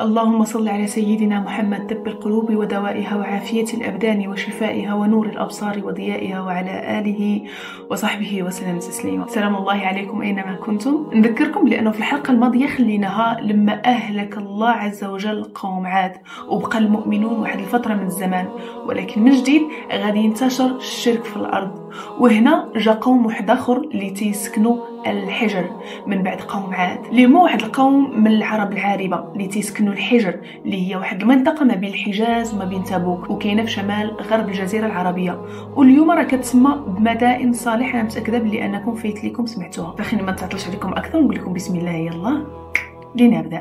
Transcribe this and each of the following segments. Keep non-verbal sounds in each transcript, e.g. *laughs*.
اللهم صل على سيدنا محمد طب القلوب ودوائها وعافية الأبدان وشفائها ونور الأبصار وضيائها وعلى آله وصحبه وسلم تسليما سلام الله عليكم أينما كنتم نذكركم لأنه في الحلقة الماضية خليناها لما أهلك الله عز وجل قوم عاد وبقى المؤمنون واحد الفترة من الزمان ولكن من جديد غادي ينتشر الشرك في الأرض وهنا جا قوم واحد اخر اللي تيسكنوا الحجر من بعد قوم عاد اللي هما واحد القوم من العرب العاربه اللي تيسكنوا الحجر اللي هي واحد المنطقه ما بين الحجاز وما بين تبوك وكاينه في شمال غرب الجزيره العربيه واليوم راه كتسمى بمدائن صالح انا متاكده بلي انكم فايت ليكم سمعتوها فخلينا ما نتعطلش عليكم اكثر ونقول لكم بسم الله يلا لنبدا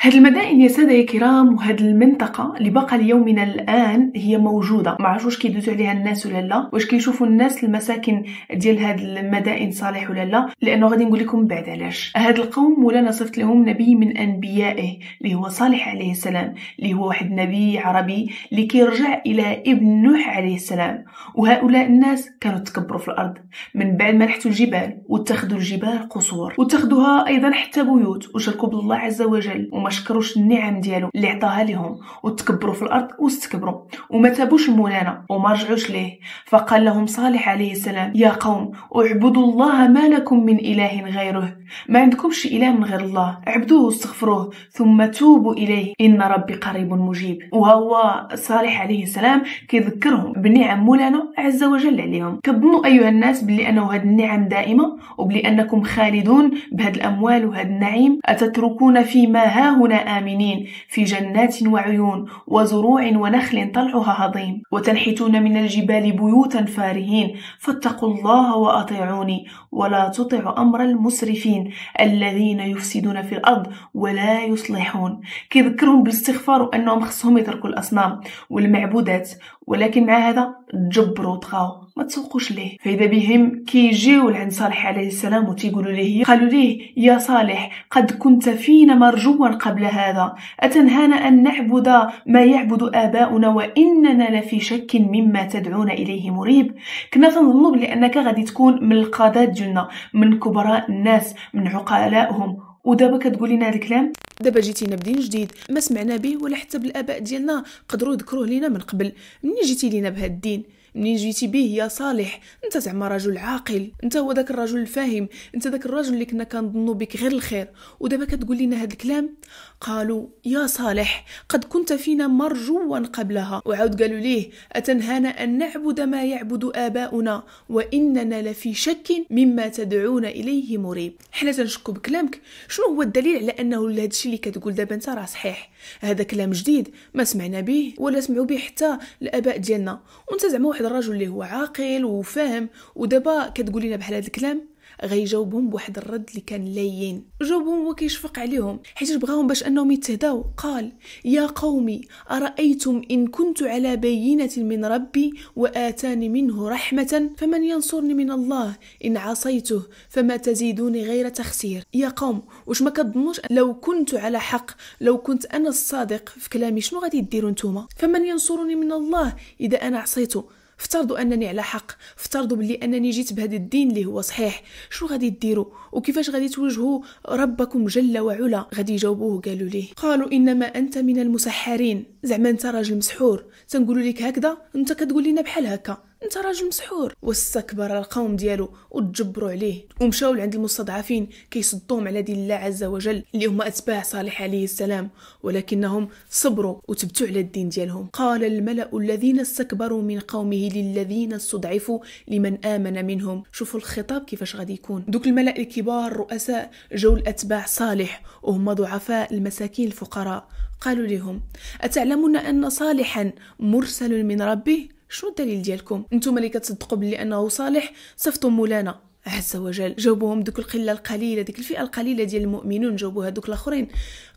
هاد المدائن يا سادة يا كرام وهاد المنطقة اللي باقا ليومنا الآن هي موجودة ما عرفوش واش كيدوزو عليها الناس ولا لا واش كيشوفوا الناس المساكن ديال هاد المدائن صالح ولا لا لأنه غادي نقول لكم بعد علاش هاد القوم مولانا صفت لهم نبي من أنبيائه اللي هو صالح عليه السلام اللي هو واحد نبي عربي اللي كيرجع إلى ابن نوح عليه السلام وهؤلاء الناس كانوا تكبروا في الأرض من بعد ما نحتوا الجبال واتخذوا الجبال قصور واتخذوها أيضا حتى بيوت وشركوا بالله عز وجل وما شكروش النعم ديالو اللي عطاها لهم وتكبروا في الارض واستكبروا وما تابوش مولانا وما رجعوش ليه فقال لهم صالح عليه السلام يا قوم اعبدوا الله ما لكم من اله غيره ما عندكمش اله من غير الله اعبدوه واستغفروه ثم توبوا اليه ان ربي قريب مجيب وهو صالح عليه السلام كيذكرهم بنعم مولانا عز وجل عليهم كظنوا ايها الناس بلي انه هاد النعم دائمه وبلي انكم خالدون بهاد الاموال وهاد النعيم اتتركون فيما ها هنا آمنين في جنات وعيون وزروع ونخل طلعها هضيم وتنحتون من الجبال بيوتا فارهين فاتقوا الله وأطيعوني ولا تطع أمر المسرفين الذين يفسدون في الأرض ولا يصلحون كيذكرهم بالاستغفار وأنهم خصهم يتركوا الأصنام والمعبودات ولكن مع هذا جبروا تغاو ما تسوقوش ليه فاذا بهم كيجيو لعند صالح عليه السلام وتيقولوا ليه قالوا ليه يا صالح قد كنت فينا مرجوا قبل هذا اتنهانا ان نعبد ما يعبد اباؤنا واننا لفي شك مما تدعون اليه مريب كنا تنظن بانك غادي تكون من القادة ديالنا من كبراء الناس من عقلائهم ودابا كتقول لنا هذا الكلام دابا جيتينا بدين جديد ما سمعنا به ولا حتى بالاباء ديالنا قدروا يذكروه لينا من قبل منين جيتي لينا بهذا الدين منين جيتي بيه يا صالح انت زعما رجل عاقل انت هو داك الرجل الفاهم انت داك الرجل اللي كنا كنظنوا بك غير الخير ودابا كتقول لنا هاد الكلام قالوا يا صالح قد كنت فينا مرجوا قبلها وعاود قالوا ليه اتنهانا ان نعبد ما يعبد اباؤنا واننا لفي شك مما تدعون اليه مريب حنا تنشكو بكلامك شنو هو الدليل على انه الشيء اللي كتقول دابا انت راه صحيح هذا كلام جديد ما سمعنا به ولا سمعوا به حتى الاباء ديالنا وانت زعما واحد الرجل اللي هو عاقل وفاهم ودابا كتقول لنا بحال هذا الكلام غيجاوبهم بواحد الرد اللي كان لين جاوبهم هو كيشفق عليهم حيت بغاهم باش انهم يتهداو قال يا قومي ارايتم ان كنت على بينه من ربي واتاني منه رحمه فمن ينصرني من الله ان عصيته فما تزيدوني غير تخسير يا قوم واش ما كتظنوش لو كنت على حق لو كنت انا الصادق في كلامي شنو غادي ديروا نتوما فمن ينصرني من الله اذا انا عصيته افترضوا انني على حق افترضوا بلي انني جيت بهذا الدين اللي هو صحيح شو غادي ديروا وكيفاش غادي توجهوا ربكم جل وعلا غادي يجاوبوه قالوا ليه قالوا انما انت من المسحرين زعما انت راجل مسحور تنقولوا لك هكذا انت كتقول لنا بحال هكا انت راجل مسحور واستكبر القوم ديالو وتجبروا عليه ومشاو لعند المستضعفين كيصدوهم على دين الله عز وجل اللي هما اتباع صالح عليه السلام ولكنهم صبروا وتبتوا على الدين ديالهم قال الملا الذين استكبروا من قومه للذين استضعفوا لمن امن منهم شوفوا الخطاب كيفاش غادي يكون دوك الملا الكبار الرؤساء جاو الاتباع صالح وهم ضعفاء المساكين الفقراء قالوا لهم أتعلمون أن صالحا مرسل من ربه شنو الدليل ديالكم نتوما اللي كتصدقوا بلي انه صالح صفتوا مولانا عز وجل جاوبوهم دوك القله القليله ديك الفئه القليله ديال المؤمنون جاوبوها دوك الاخرين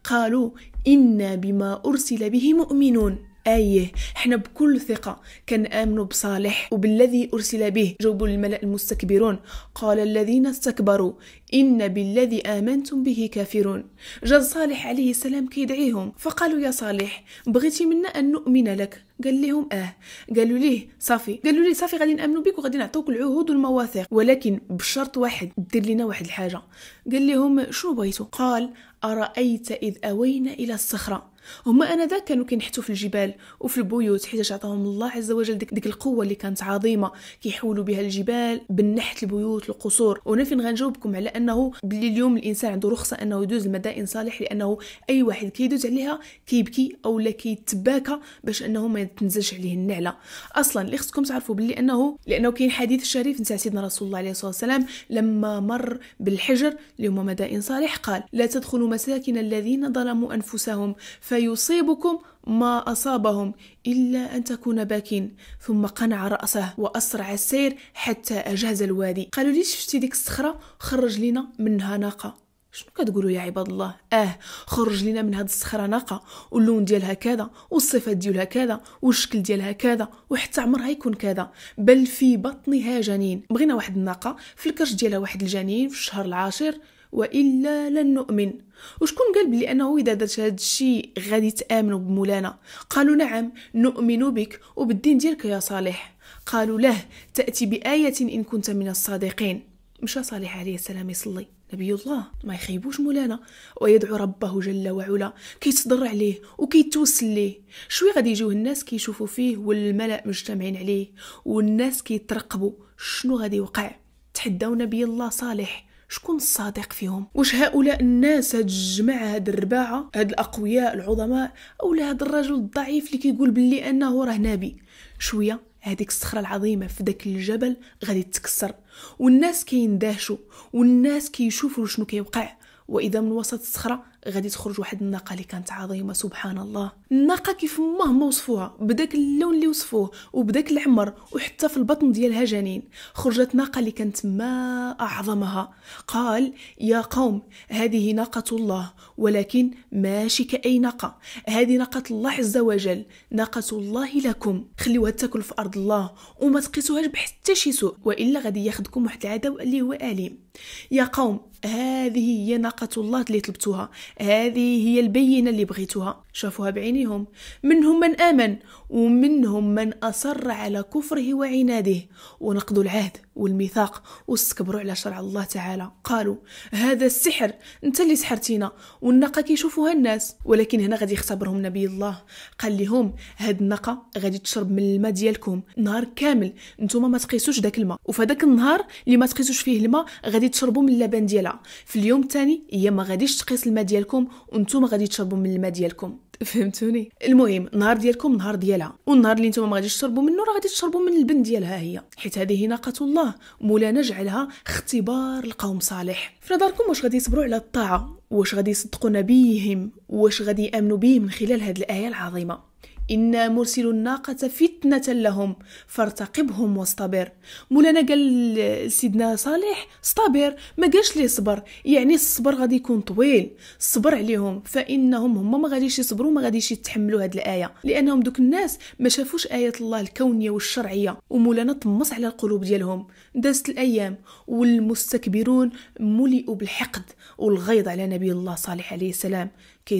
قالوا انا بما ارسل به مؤمنون آيه حنا بكل ثقة كنآمنوا بصالح وبالذي أرسل به جوب الملأ المستكبرون قال الذين استكبروا إن بالذي آمنتم به كافرون جاء صالح عليه السلام كيدعيهم فقالوا يا صالح بغيتي منا أن نؤمن لك قال لهم اه قالوا ليه صافي قالوا ليه صافي غادي نامنوا بك وغادي نعطوك العهود والمواثيق ولكن بشرط واحد دير لنا واحد الحاجه قال لهم شنو بغيتو قال ارايت اذ اوينا الى الصخره هما انا ذاك كانوا كينحتوا في الجبال وفي البيوت حيت عطاهم الله عز وجل ديك, ديك القوه اللي كانت عظيمه كيحولوا بها الجبال بالنحت البيوت القصور وانا فين غنجاوبكم على انه بلي اليوم الانسان عنده رخصه انه يدوز المدائن صالح لانه اي واحد كيدوز عليها كيبكي او لا كيتباكى باش انه ما تنزلش عليه النعله اصلا اللي خصكم تعرفوا بلي انه لانه كاين حديث شريف نتاع سيدنا رسول الله عليه الصلاه والسلام لما مر بالحجر اللي هما مدائن صالح قال لا تدخلوا مساكن الذين ظلموا انفسهم ف فيصيبكم ما أصابهم إلا أن تكون باكين ثم قنع رأسه وأسرع السير حتى أجاز الوادي قالوا لي شفتي ديك الصخرة خرج لنا منها ناقة شنو كتقولوا يا عباد الله اه خرج لنا من هاد الصخره ناقه واللون ديالها كذا والصفات ديالها كذا والشكل ديالها كذا وحتى عمرها يكون كذا بل في بطنها جنين بغينا واحد الناقه في الكرش ديالها واحد الجنين في الشهر العاشر والا لن نؤمن وشكون قال بلي انه اذا درت هذا الشيء غادي تامنوا بمولانا قالوا نعم نؤمن بك وبالدين ديالك يا صالح قالوا له تاتي بايه ان كنت من الصادقين مشى صالح عليه السلام يصلي نبي الله ما يخيبوش مولانا ويدعو ربه جل وعلا كيتضرع ليه وكيتوسل ليه شوي غادي يجيوه الناس كيشوفوا فيه والملأ مجتمعين عليه والناس كيترقبوا شنو غادي يوقع تحداو نبي الله صالح شكون الصادق فيهم واش هؤلاء الناس هاد الجماعه هاد الرباعه هاد الاقوياء العظماء اولا هاد الرجل الضعيف اللي كيقول باللي انه راه نبي شويه هذيك الصخرة العظيمة في داك الجبل غادي تكسر والناس كيندهشوا والناس كيشوفوا شنو كيوقع وإذا من وسط الصخرة غادي تخرج واحد الناقه اللي كانت عظيمه سبحان الله الناقه كيف ما هما وصفوها بداك اللون اللي وصفوه وبداك العمر وحتى في البطن ديالها جنين خرجت ناقه اللي كانت ما اعظمها قال يا قوم هذه ناقه الله ولكن ماشي كاي ناقه هذه ناقه الله عز وجل ناقه الله لكم خليوها تاكل في ارض الله وما تقيسوهاش بحتى شي سوء والا غادي ياخدكم واحد العداء اللي هو اليم يا قوم هذه هي ناقة الله اللي طلبتوها هذه هي البينة اللي بغيتوها شافوها بعينيهم منهم من آمن ومنهم من أصر على كفره وعناده ونقضوا العهد والميثاق واستكبروا على شرع الله تعالى قالوا هذا السحر انت اللي سحرتينا والناقة كيشوفوها الناس ولكن هنا غادي يختبرهم نبي الله قال لهم هاد الناقة غادي تشرب من الماء ديالكم نهار كامل انتم ما تقيسوش داك الماء وفي داك النهار اللي ما تقيسوش فيه الماء غادي تشربوا من اللبن ديالها في اليوم الثاني هي ما غاديش تقيس الماء ديالكم وانتم غادي تشربوا من الماء ديالكم *laughs* فهمتوني المهم النهار ديالكم نهار ديالها والنهار اللي نتوما ما غاديش تشربوا منه راه غادي تشربوا من البن ديالها هي حيت هذه ناقه الله مولانا جعلها اختبار القوم صالح في نظركم واش غادي يصبروا على الطاعه واش غادي يصدقوا نبيهم واش غادي يامنوا به من خلال هذه الايه العظيمه إنا مرسل الناقة فتنة لهم فارتقبهم واصطبر مولانا قال سيدنا صالح اصطبر ما قالش لي صبر يعني الصبر غادي يكون طويل صبر عليهم فإنهم هما ما غاديش يصبروا ما غاديش يتحملوا هاد الآية لأنهم دوك الناس ما شافوش آية الله الكونية والشرعية ومولانا طمس على القلوب ديالهم دازت الأيام والمستكبرون ملئوا بالحقد والغيظ على نبي الله صالح عليه السلام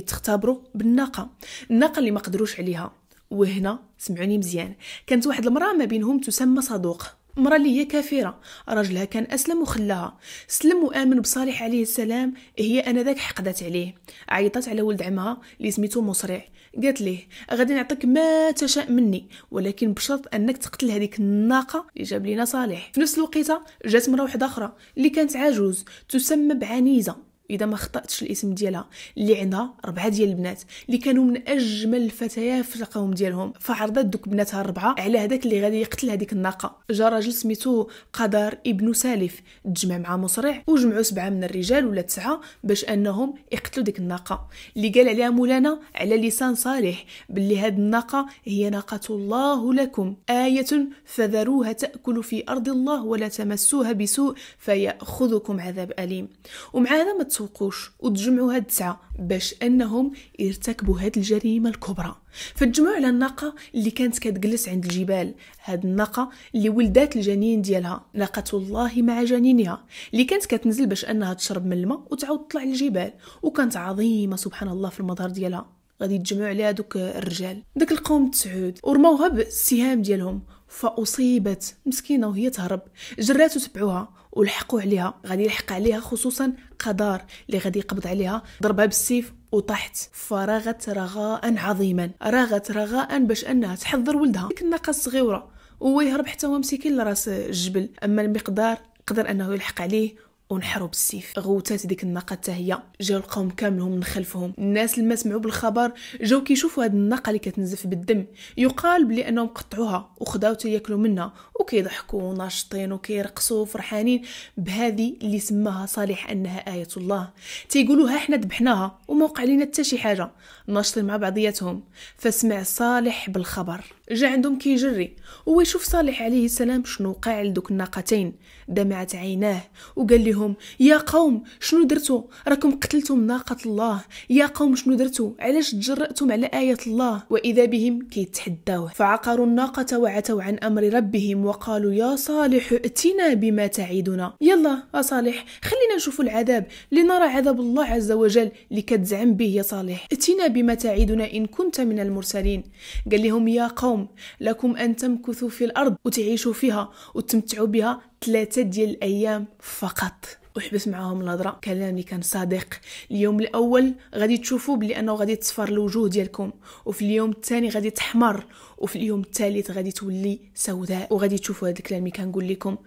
تختبروا بالناقة الناقة اللي ما قدروش عليها وهنا سمعوني مزيان كانت واحد المراه ما بينهم تسمى صدوق مرة اللي هي كافرة راجلها كان أسلم وخلاها سلم وآمن بصالح عليه السلام هي أنذاك حقدت عليه عيطت على ولد عمها اللي سميتو مصرع قالت ليه غادي نعطيك ما تشاء مني ولكن بشرط انك تقتل هذيك الناقه اللي جاب لينا صالح في نفس الوقيته جات مره واحده اخرى اللي كانت عجوز تسمى بعنيزه اذا ما خطاتش الاسم ديالها اللي عندها ربعه ديال البنات اللي كانوا من اجمل الفتيات في القوم ديالهم فعرضت دوك بناتها الربعه على هذاك اللي غادي يقتل هذيك الناقه جا راجل سميتو قدر ابن سالف تجمع مع مصرع وجمعوا سبعه من الرجال ولا تسعه باش انهم يقتلوا ديك الناقه اللي قال عليها مولانا على لسان صالح باللي هاد الناقه هي ناقه الله لكم ايه فذروها تاكل في ارض الله ولا تمسوها بسوء فياخذكم عذاب اليم ومع هذا تسوقوش وتجمعوا هاد التسعه باش انهم يرتكبوا هاد الجريمه الكبرى فتجمعوا على الناقه اللي كانت كتجلس عند الجبال هاد الناقه اللي ولدات الجنين ديالها ناقه الله مع جنينها اللي كانت كتنزل باش انها تشرب من الماء وتعاود تطلع للجبال وكانت عظيمه سبحان الله في المظهر ديالها غادي يتجمعوا عليها دوك الرجال داك القوم تسعود ورموها بالسهام ديالهم فاصيبت مسكينه وهي تهرب جراتو تبعوها ولحقوا عليها غادي يلحق عليها خصوصا قدار اللي غادي يقبض عليها ضربها بالسيف وطحت فراغت رغاء عظيما راغت رغاء باش انها تحضر ولدها ديك الناقه الصغيره وهو يهرب حتى هو مسكين لراس الجبل اما المقدار قدر انه يلحق عليه ونحروا بالسيف غوتات ديك الناقه حتى هي جاو القوم كاملهم من خلفهم الناس لما سمعوا بالخبر جاو كيشوفوا هاد الناقه اللي كتنزف بالدم يقال بلي انهم قطعوها وخداو تياكلوا منها وكيضحكوا وناشطين وكيرقصوا فرحانين بهذه اللي سماها صالح انها ايه الله تيقولوها حنا ذبحناها وما وقع لينا حتى شي حاجه ناشطين مع بعضياتهم فسمع صالح بالخبر جا عندهم كيجري هو يشوف صالح عليه السلام شنو وقع لدوك الناقتين دمعت عيناه وقال لهم لهم يا قوم شنو درتو راكم قتلتم ناقة الله يا قوم شنو درتو علاش تجرأتم على آية الله وإذا بهم كيتحداوه فعقروا الناقة وعتوا عن أمر ربهم وقالوا يا صالح ائتنا بما تعيدنا يلا يا صالح خلينا نشوف العذاب لنرى عذاب الله عز وجل اللي كتزعم به يا صالح ائتنا بما تعيدنا إن كنت من المرسلين قال لهم يا قوم لكم أن تمكثوا في الأرض وتعيشوا فيها وتمتعوا بها ثلاثة ديال الأيام فقط وحبس معاهم الهضرة كلامي كان صادق اليوم الأول غادي تشوفوا بلي أنه غادي تصفر الوجوه ديالكم وفي اليوم الثاني غادي تحمر وفي اليوم الثالث غادي تولي سوداء وغادي تشوفوا هذا الكلام اللي كنقول لكم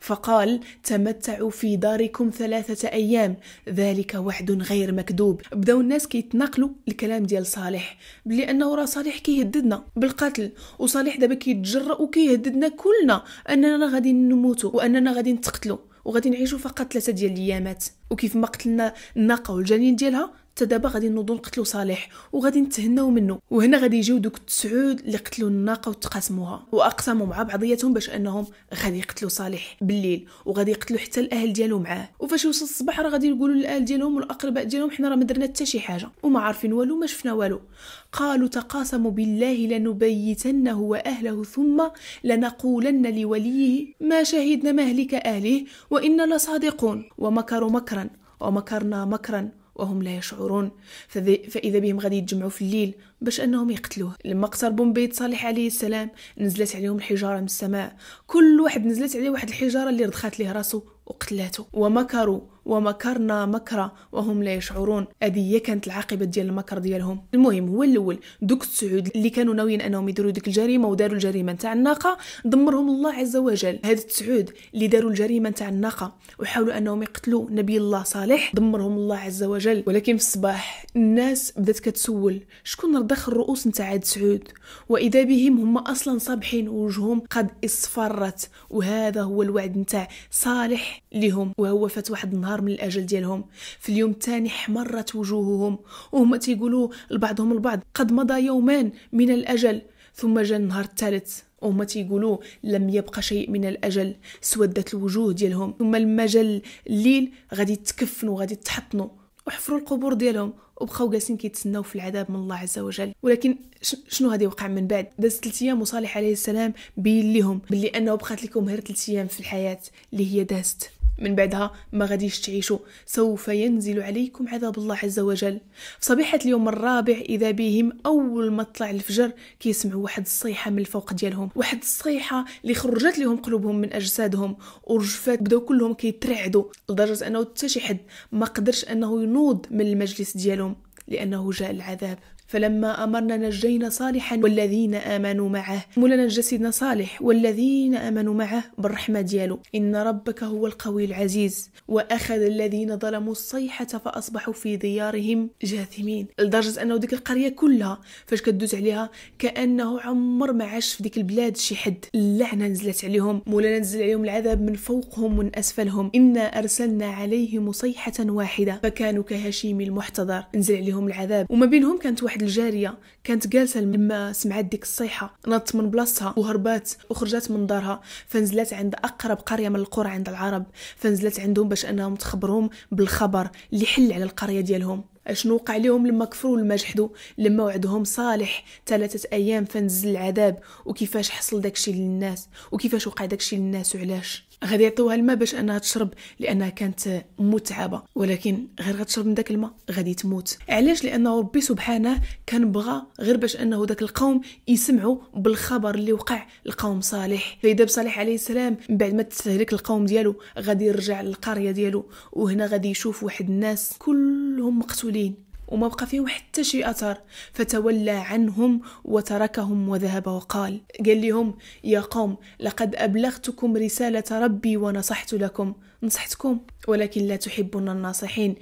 فقال تمتعوا في داركم ثلاثة أيام ذلك وعد غير مكذوب بداو الناس كيتنقلوا الكلام ديال صالح بلي أنه راه صالح كيهددنا بالقتل وصالح دابا كيتجرأ وكيهددنا كلنا أننا غادي نموتوا وأننا غادي نتقتلوا وغادي نعيشوا فقط ثلاثة ديال الأيامات وكيف ما قتلنا الناقة والجنين ديالها حتى دابا غادي نوضو نقتلو صالح وغادي نتهناو منه وهنا غادي يجيو دوك التسعود اللي قتلوا الناقه وتقاسموها واقسموا مع بعضياتهم باش انهم غادي يقتلوا صالح بالليل وغادي يقتلوا حتى الاهل ديالو معاه وفاش يوصل الصباح راه غادي يقولوا للاهل ديالهم والاقرباء ديالهم حنا راه ما درنا حتى شي حاجه وما عارفين والو ما شفنا والو قالوا تقاسموا بالله لنبيتنه واهله ثم لنقولن لوليه ما شهدنا مهلك اهله وانا لصادقون ومكروا مكرا ومكرنا مكرا وهم لا يشعرون فإذا بهم غادي يتجمعوا في الليل باش أنهم يقتلوه لما اقتربوا من بيت صالح عليه السلام نزلت عليهم الحجارة من السماء كل واحد نزلت عليه واحد الحجارة اللي رضخات ليه راسه وقتلاته ومكروا ومكرنا مكرة وهم لا يشعرون هذه كانت العاقبة ديال المكر ديالهم المهم هو الأول دوك السعود اللي كانوا ناويين أنهم يديروا ديك الجريمة وداروا الجريمة نتاع الناقة دمرهم الله عز وجل هاد التسعود اللي داروا الجريمة نتاع الناقة وحاولوا أنهم يقتلوا نبي الله صالح دمرهم الله عز وجل ولكن في الصباح الناس بدات كتسول شكون رضخ الرؤوس نتاع عاد سعود وإذا بهم هما أصلا صابحين وجههم قد اصفرت وهذا هو الوعد نتاع صالح لهم وهو فات واحد النهار نهار من الاجل ديالهم في اليوم الثاني احمرت وجوههم وهما تيقولوا لبعضهم البعض قد مضى يومان من الاجل ثم جاء النهار الثالث وهما تيقولوا لم يبقى شيء من الاجل سودت الوجوه ديالهم ثم لما جا الليل غادي تكفنوا غادي تحطنوا وحفروا القبور ديالهم وبقاو جالسين كيتسناو في العذاب من الله عز وجل ولكن شنو غادي يوقع من بعد دازت 3 ايام وصالح عليه السلام بين لهم بلي انه بقات لكم غير 3 ايام في الحياه اللي هي دازت من بعدها ما غاديش تعيشوا سوف ينزل عليكم عذاب الله عز وجل في صبيحة اليوم الرابع إذا بهم أول ما طلع الفجر كيسمعوا واحد الصيحة من الفوق ديالهم واحد الصيحة اللي خرجت لهم قلوبهم من أجسادهم ورجفات بداو كلهم كيترعدوا لدرجة أنه حتى شي حد ما قدرش أنه ينوض من المجلس ديالهم لأنه جاء العذاب فلما أمرنا نجينا صالحا والذين آمنوا معه مولانا جسدنا صالح والذين آمنوا معه بالرحمة ديالو إن ربك هو القوي العزيز وأخذ الذين ظلموا الصيحة فأصبحوا في ديارهم جاثمين لدرجة أنه ديك القرية كلها فاش كدوز عليها كأنه عمر ما عاش في ديك البلاد شي حد اللعنة نزلت عليهم مولانا نزل عليهم العذاب من فوقهم ومن أسفلهم إنا أرسلنا عليهم صيحة واحدة فكانوا كهشيم المحتضر نزل عليهم العذاب وما بينهم كانت واحد الجاريه كانت جالسه لما سمعت ديك الصيحه نطت من بلاصتها وهربات وخرجت من دارها فنزلت عند اقرب قريه من القرى عند العرب فنزلت عندهم باش انهم تخبرهم بالخبر اللي حل على القريه ديالهم اشنو وقع لهم لما كفروا لما جحدوا لما وعدهم صالح ثلاثة ايام فنزل العذاب وكيفاش حصل داكشي للناس وكيفاش وقع داكشي للناس وعلاش غادي يعطيوها الماء باش انها تشرب لانها كانت متعبه ولكن غير غتشرب من داك الماء غادي تموت علاش لانه ربي سبحانه كان بغى غير باش انه داك القوم يسمعوا بالخبر اللي وقع لقوم صالح فاذا صالح عليه السلام من بعد ما تستهلك القوم ديالو غادي يرجع للقريه ديالو وهنا غادي يشوف واحد الناس كلهم مقتولين وما بقى فيهم حتى شي أثر فتولى عنهم وتركهم وذهب وقال قال لهم يا قوم لقد أبلغتكم رسالة ربي ونصحت لكم نصحتكم ولكن لا تحبون الناصحين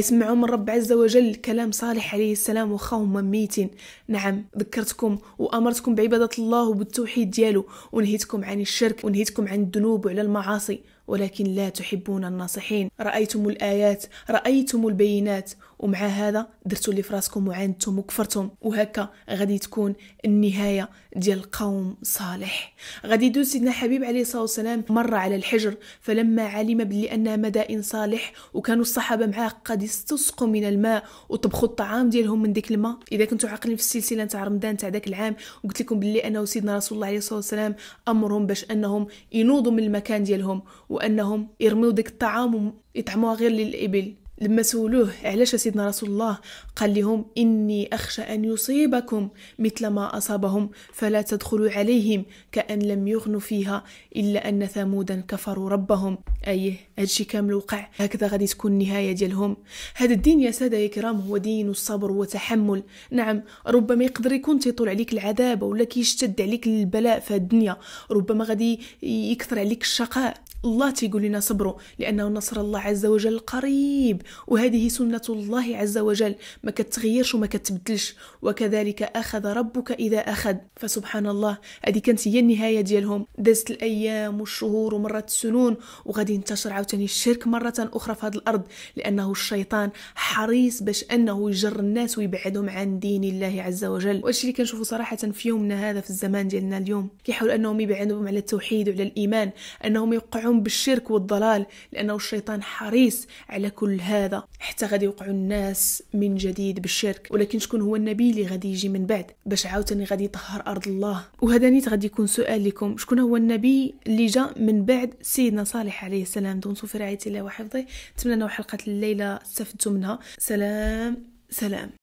سمعوا من رب عز وجل كلام صالح عليه السلام واخا هما ميتين نعم ذكرتكم وأمرتكم بعبادة الله وبالتوحيد ديالو ونهيتكم عن الشرك ونهيتكم عن الذنوب وعلى المعاصي ولكن لا تحبون الناصحين رأيتم الآيات رأيتم البينات ومع هذا درتو اللي فراسكم وعاندتم وكفرتم وهكا غادي تكون النهايه ديال قوم صالح غادي يدوز سيدنا حبيب عليه الصلاه والسلام مرة على الحجر فلما علم بلي انها مدائن صالح وكانوا الصحابه معاه قد استسقوا من الماء وطبخوا الطعام ديالهم من ديك الماء اذا كنتو عاقلين في السلسله تاع رمضان تاع داك العام وقلت لكم بلي انه سيدنا رسول الله عليه الصلاه والسلام امرهم باش انهم ينوضوا من المكان ديالهم وانهم يرميو ديك الطعام ويطعموها غير للابل لما سولوه علاش سيدنا رسول الله قال لهم إني أخشى أن يصيبكم مثل ما أصابهم فلا تدخلوا عليهم كأن لم يغنوا فيها إلا أن ثمودا كفروا ربهم أي هادشي كامل وقع هكذا غادي تكون النهاية ديالهم هذا الدين يا سادة يا كرام هو دين الصبر والتحمل نعم ربما يقدر يكون تيطول عليك العذاب ولا كيشتد عليك البلاء في الدنيا ربما غادي يكثر عليك الشقاء الله تيقول لنا صبروا لأنه نصر الله عز وجل قريب وهذه سنة الله عز وجل ما كتغيرش وما كتبدلش وكذلك أخذ ربك إذا أخذ فسبحان الله هذه كانت هي النهاية ديالهم دازت الأيام والشهور ومرات السنون وغادي ينتشر عاوتاني الشرك مرة أخرى في هذه الأرض لأنه الشيطان حريص باش أنه يجر الناس ويبعدهم عن دين الله عز وجل وهادشي اللي كنشوفه صراحة في يومنا هذا في الزمان ديالنا اليوم كيحاول أنهم يبعدهم على التوحيد وعلى الإيمان أنهم يوقعوا معهم بالشرك والضلال لأنه الشيطان حريص على كل هذا حتى غادي يوقعوا الناس من جديد بالشرك ولكن شكون هو النبي اللي غادي يجي من بعد باش عاوتاني غادي يطهر أرض الله وهذا نيت غادي يكون سؤال لكم شكون هو النبي اللي جاء من بعد سيدنا صالح عليه السلام دون في رعاية الله وحفظه نتمنى انه حلقة الليلة استفدتم منها سلام سلام